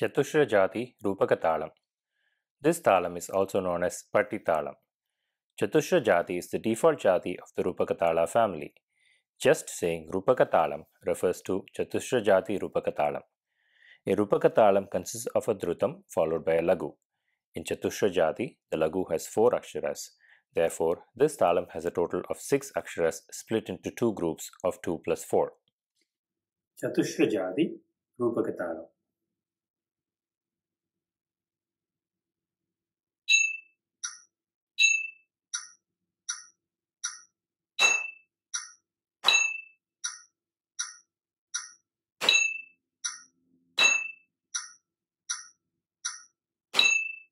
Chatushra Jati Rupaka Talam. This talam is also known as Patti Talam. Chatushra Jati is the default Jati of the Rupaka Tala family. Just saying Rupaka Talam refers to Chatushra Jati Rupaka Talam. A Rupaka Talam consists of a Drutam followed by a Lagu. In Chatushra Jati, the Lagu has four aksharas. Therefore, this talam has a total of six aksharas split into two groups of 2 plus 4. Chatushra Jati Rupaka Talam.